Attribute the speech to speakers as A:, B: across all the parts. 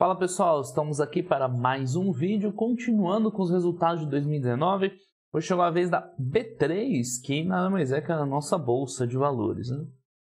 A: Fala pessoal, estamos aqui para mais um vídeo, continuando com os resultados de 2019. Hoje chegou a vez da B3, que nada mais é que a nossa bolsa de valores. Né?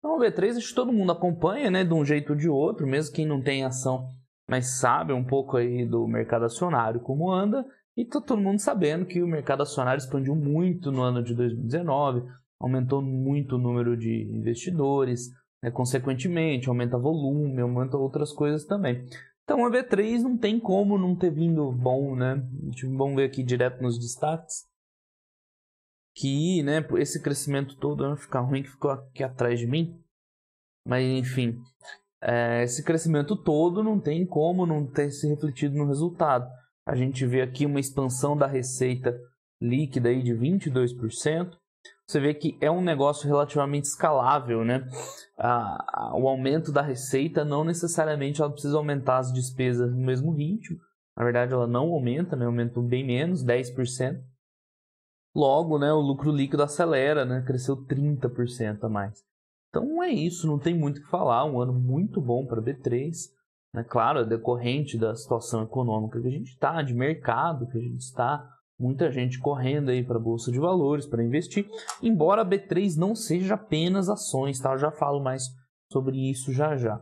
A: Então a B3 acho que todo mundo acompanha, né, de um jeito ou de outro, mesmo quem não tem ação, mas sabe um pouco aí do mercado acionário como anda. E está todo mundo sabendo que o mercado acionário expandiu muito no ano de 2019, aumentou muito o número de investidores, né, consequentemente aumenta volume, aumenta outras coisas também. Então a V3 não tem como não ter vindo bom, né? Tipo, vamos ver aqui direto nos destaques. Que, né, esse crescimento todo vai né, ficar ruim que ficou aqui atrás de mim. Mas enfim, é, esse crescimento todo não tem como não ter se refletido no resultado. A gente vê aqui uma expansão da receita líquida aí de 22%, você vê que é um negócio relativamente escalável, né? Ah, o aumento da receita não necessariamente ela precisa aumentar as despesas no mesmo ritmo. Na verdade, ela não aumenta, né? Aumentou bem menos, 10%. Logo, né, o lucro líquido acelera, né? Cresceu 30% a mais. Então é isso, não tem muito o que falar. Um ano muito bom para a B3. Né? Claro, é decorrente da situação econômica que a gente está, de mercado que a gente está, muita gente correndo aí para a bolsa de valores para investir, embora a B3 não seja apenas ações, tá? Eu já falo mais sobre isso já já.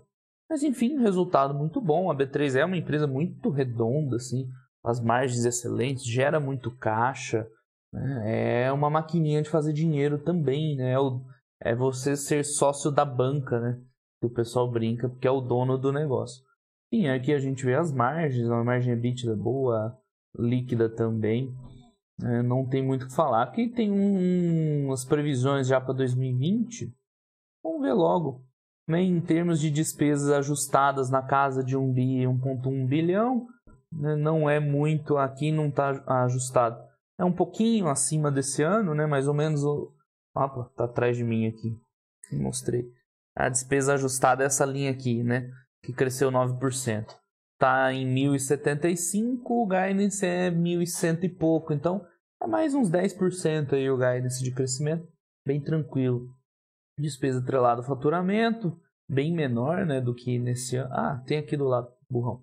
A: Mas enfim, resultado muito bom. A B3 é uma empresa muito redonda, assim, as margens excelentes, gera muito caixa, né? é uma maquininha de fazer dinheiro também, né? É, é você ser sócio da banca, né? Que o pessoal brinca, porque é o dono do negócio. sim aqui a gente vê as margens, a margem EBITDA é boa, líquida também. É, não tem muito o que falar. Aqui tem um, umas previsões já para 2020. Vamos ver logo. Né? Em termos de despesas ajustadas na casa de 1 bi, 1,1 bilhão, né? não é muito. Aqui não está ajustado. É um pouquinho acima desse ano, né? mais ou menos. Opa, está atrás de mim aqui. Mostrei. A despesa ajustada é essa linha aqui, né? que cresceu 9% tá em 1075, o guidance é 1100 e pouco. Então, é mais uns 10% aí o guidance de crescimento, bem tranquilo. Despesa atrelada ao faturamento, bem menor, né, do que nesse ano. Ah, tem aqui do lado, burrão.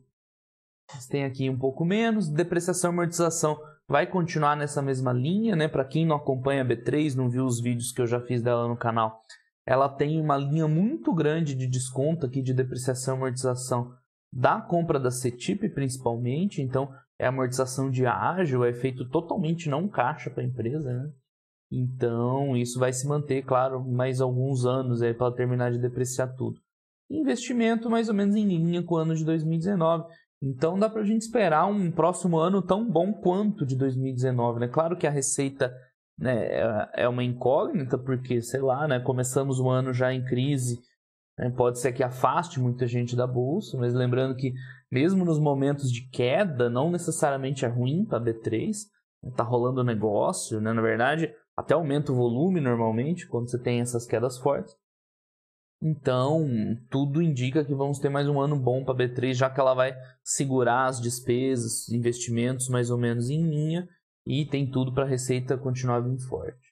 A: Mas tem aqui um pouco menos, depreciação e amortização vai continuar nessa mesma linha, né? Para quem não acompanha a B3, não viu os vídeos que eu já fiz dela no canal, ela tem uma linha muito grande de desconto aqui de depreciação e amortização da compra da CETIP, principalmente. Então, é amortização de ágil, é feito totalmente não caixa para a empresa, né? Então, isso vai se manter, claro, mais alguns anos aí para terminar de depreciar tudo. Investimento mais ou menos em linha com o ano de 2019. Então, dá para a gente esperar um próximo ano tão bom quanto de 2019, né? Claro que a receita né, é, é uma incógnita, porque, sei lá, né, começamos o ano já em crise né? Pode ser que afaste muita gente da bolsa, mas lembrando que mesmo nos momentos de queda, não necessariamente é ruim para B3. Está né? rolando negócio, né? na verdade, até aumenta o volume normalmente quando você tem essas quedas fortes. Então, tudo indica que vamos ter mais um ano bom para a B3, já que ela vai segurar as despesas, investimentos mais ou menos em linha e tem tudo para a receita continuar vindo forte.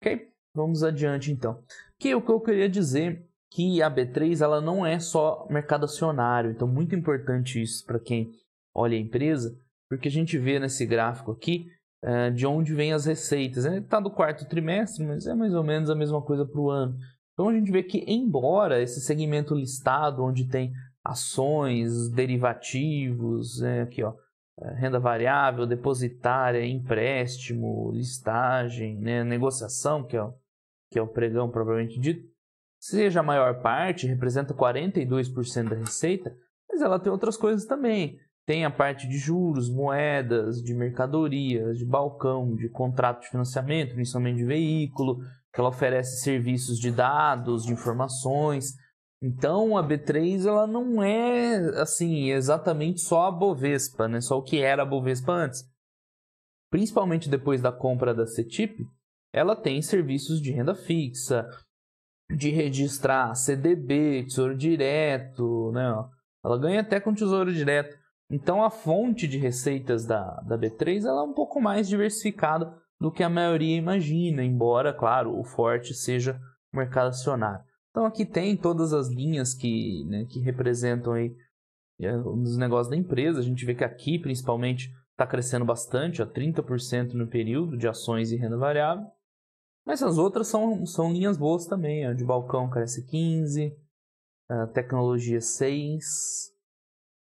A: Ok? Vamos adiante então. Que o que eu queria dizer que a B3 ela não é só mercado acionário, então muito importante isso para quem olha a empresa, porque a gente vê nesse gráfico aqui é, de onde vêm as receitas. Está é, do quarto trimestre, mas é mais ou menos a mesma coisa para o ano. Então a gente vê que, embora esse segmento listado, onde tem ações, derivativos, é, aqui ó, renda variável, depositária, empréstimo, listagem, né, negociação, que é, o, que é o pregão propriamente dito, seja a maior parte, representa 42% da receita, mas ela tem outras coisas também. Tem a parte de juros, moedas, de mercadorias, de balcão, de contrato de financiamento, principalmente de veículo, que ela oferece serviços de dados, de informações. Então a B3 ela não é assim exatamente só a Bovespa, né? Só o que era a Bovespa antes. Principalmente depois da compra da CETIP, ela tem serviços de renda fixa, de registrar CDB, Tesouro Direto, né? Ela ganha até com Tesouro Direto. Então a fonte de receitas da, da B3 ela é um pouco mais diversificada do que a maioria imagina, embora, claro, o forte seja o mercado acionário. Então aqui tem todas as linhas que, né, que representam aí é, os negócios da empresa. A gente vê que aqui, principalmente, está crescendo bastante, ó, 30% no período de ações e renda variável. Mas as outras são, são linhas boas também. A de balcão cresce 15, a tecnologia 6.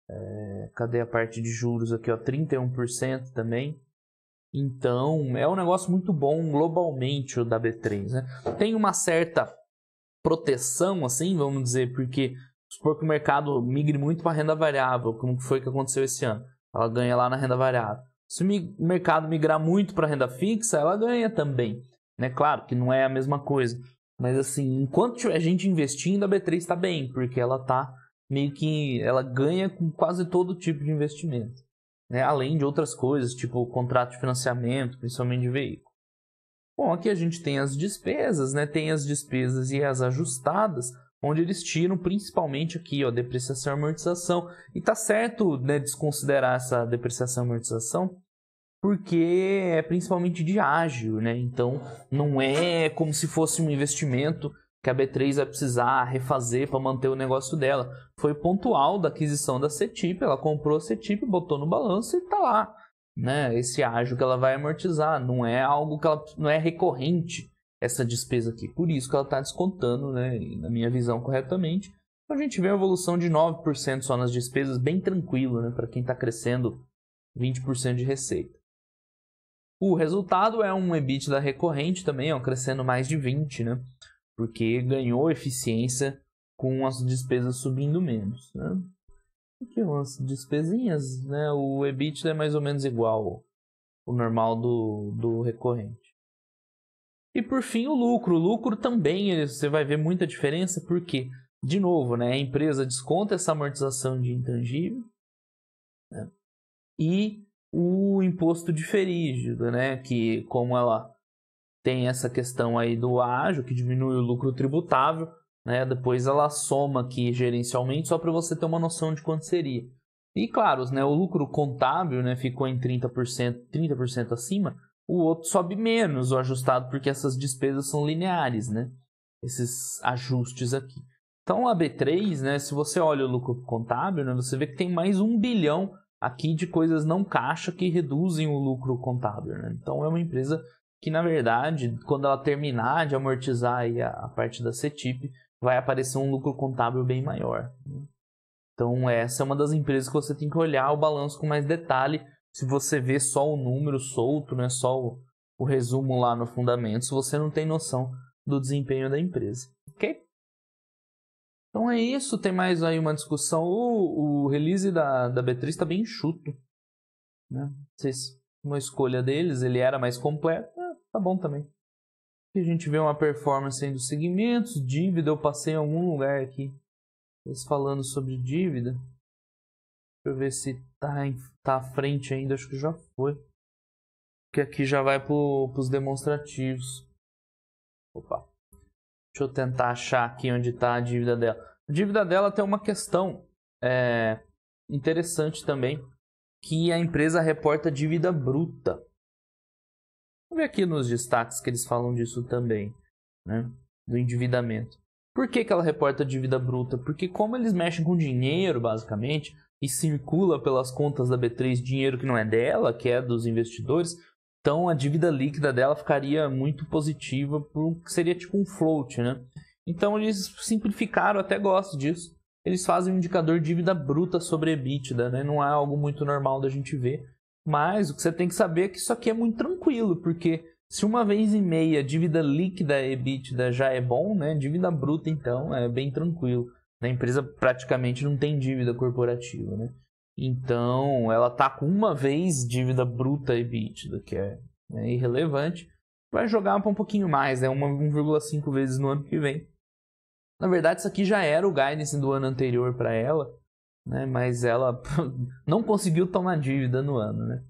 A: É, cadê a parte de juros aqui? Ó, 31% também. Então, é um negócio muito bom globalmente o da B3. Né? Tem uma certa proteção, assim, vamos dizer, porque supor que o mercado migre muito para renda variável, como foi que aconteceu esse ano. Ela ganha lá na renda variável. Se o mercado migrar muito para renda fixa, ela ganha também. Né? Claro que não é a mesma coisa. Mas assim, enquanto a gente investindo, a B3 está bem, porque ela tá meio que. ela ganha com quase todo tipo de investimento. Né? Além de outras coisas, tipo contrato de financiamento, principalmente de veículo. Bom, aqui a gente tem as despesas, né? Tem as despesas e as ajustadas, onde eles tiram principalmente aqui, ó, depreciação e amortização. E tá certo, né, desconsiderar essa depreciação e amortização, porque é principalmente de ágil, né? Então não é como se fosse um investimento que a B3 vai precisar refazer para manter o negócio dela. Foi pontual da aquisição da CETIP, ela comprou a CETIP, botou no balanço e está lá, né? Esse ágil que ela vai amortizar, não é algo que ela não é recorrente essa despesa aqui. Por isso que ela está descontando, né, na minha visão corretamente. Então, a gente vê uma evolução de 9% só nas despesas, bem tranquilo, né, para quem está crescendo 20% de receita. O resultado é um EBITDA recorrente também, ó, crescendo mais de 20, né? Porque ganhou eficiência com as despesas subindo menos, né? Aqui umas despesinhas, né? O EBITDA é mais ou menos igual o normal do, do recorrente. E por fim, o lucro. O lucro também, você vai ver muita diferença, porque, de novo, né? A empresa desconta essa amortização de intangível né? e o imposto diferido, né? Que como ela tem essa questão aí do ágio, que diminui o lucro tributável, né? Depois ela soma aqui gerencialmente só para você ter uma noção de quanto seria. E claro, né, o lucro contábil né, ficou em 30%, 30% acima, o outro sobe menos, o ajustado, porque essas despesas são lineares, né? Esses ajustes aqui. Então a B3, né, se você olha o lucro contábil, né, você vê que tem mais um bilhão aqui de coisas não caixa que reduzem o lucro contábil. Né? Então é uma empresa que, na verdade, quando ela terminar de amortizar a, a, parte da CETIP, vai aparecer um lucro contábil bem maior. Né? Então essa é uma das empresas que você tem que olhar o balanço com mais detalhe. Se você vê só o número solto, né, só o, o resumo lá no fundamento, você não tem noção do desempenho da empresa. Ok? Então é isso, tem mais aí uma discussão. O, o release da, da B3 está bem enxuto. Né? Se uma escolha deles, ele era mais completo, é, tá bom também. Aqui a gente vê uma performance dos segmentos, dívida, eu passei em algum lugar aqui. Eles falando sobre dívida. Deixa eu ver se tá, em, tá à frente ainda, acho que já foi. Porque aqui já vai para os demonstrativos. Opa. Deixa eu tentar achar aqui onde está a dívida dela. A dívida dela tem uma questão é, interessante também, que a empresa reporta dívida bruta. Vamos ver aqui nos destaques que eles falam disso também, né? do endividamento. Por que, que ela reporta dívida bruta? Porque como eles mexem com dinheiro, basicamente, e circula pelas contas da B3 dinheiro que não é dela, que é dos investidores, então a dívida líquida dela ficaria muito positiva, seria tipo um float, né? Então eles simplificaram, até gosto disso. Eles fazem um indicador dívida bruta sobre EBITDA, né? Não é algo muito normal da gente ver. Mas o que você tem que saber é que isso aqui é muito tranquilo, porque se uma vez e meia dívida líquida EBITDA já é bom, né? Dívida bruta então é bem tranquilo. A empresa praticamente não tem dívida corporativa, né? Então, ela está com uma vez dívida bruta EBITDA, que é né, irrelevante. Vai jogar para um pouquinho mais, né, 1,5 vezes no ano que vem. Na verdade, isso aqui já era o guidance do ano anterior para ela, né, mas ela não conseguiu tomar dívida no ano. Né?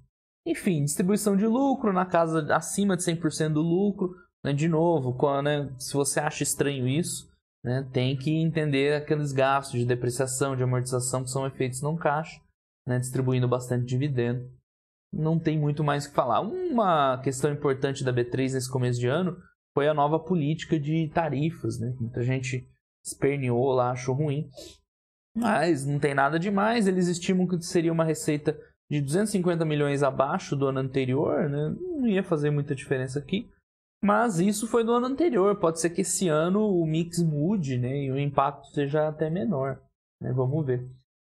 A: Enfim, distribuição de lucro na casa acima de 100% do lucro. Né, de novo, quando, né, se você acha estranho isso, né, tem que entender aqueles gastos de depreciação, de amortização que são efeitos não caixa né, distribuindo bastante dividendo. Não tem muito mais o que falar. Uma questão importante da B3 nesse começo de ano foi a nova política de tarifas. Né? Muita gente esperneou lá, achou ruim. Mas não tem nada demais. Eles estimam que seria uma receita de 250 milhões abaixo do ano anterior. Né? Não ia fazer muita diferença aqui. Mas isso foi do ano anterior. Pode ser que esse ano o mix mude né? e o impacto seja até menor. Né? Vamos ver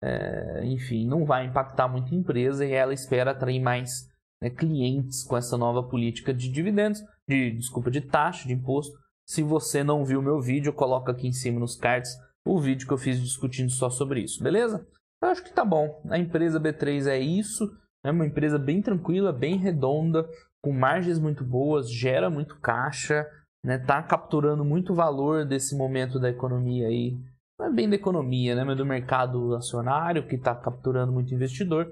A: é, enfim, não vai impactar muito a empresa e ela espera atrair mais né, clientes com essa nova política de dividendos, de desculpa, de taxa, de imposto. Se você não viu o meu vídeo, coloca aqui em cima nos cards o vídeo que eu fiz discutindo só sobre isso, beleza? Eu acho que tá bom. A empresa B3 é isso, é uma empresa bem tranquila, bem redonda, com margens muito boas, gera muito caixa, né? Tá capturando muito valor desse momento da economia aí não é bem da economia, né? Mas do mercado acionário que está capturando muito investidor.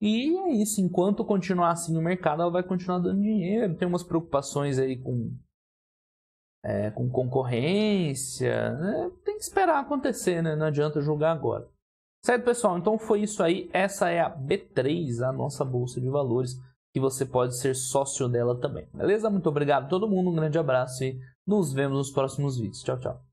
A: E é isso, enquanto continuar assim no mercado, ela vai continuar dando dinheiro. Tem umas preocupações aí com, é, com concorrência. Né? Tem que esperar acontecer, né? Não adianta julgar agora. Certo, pessoal? Então foi isso aí. Essa é a B3, a nossa bolsa de valores, que você pode ser sócio dela também. Beleza? Muito obrigado a todo mundo, um grande abraço e nos vemos nos próximos vídeos. Tchau, tchau.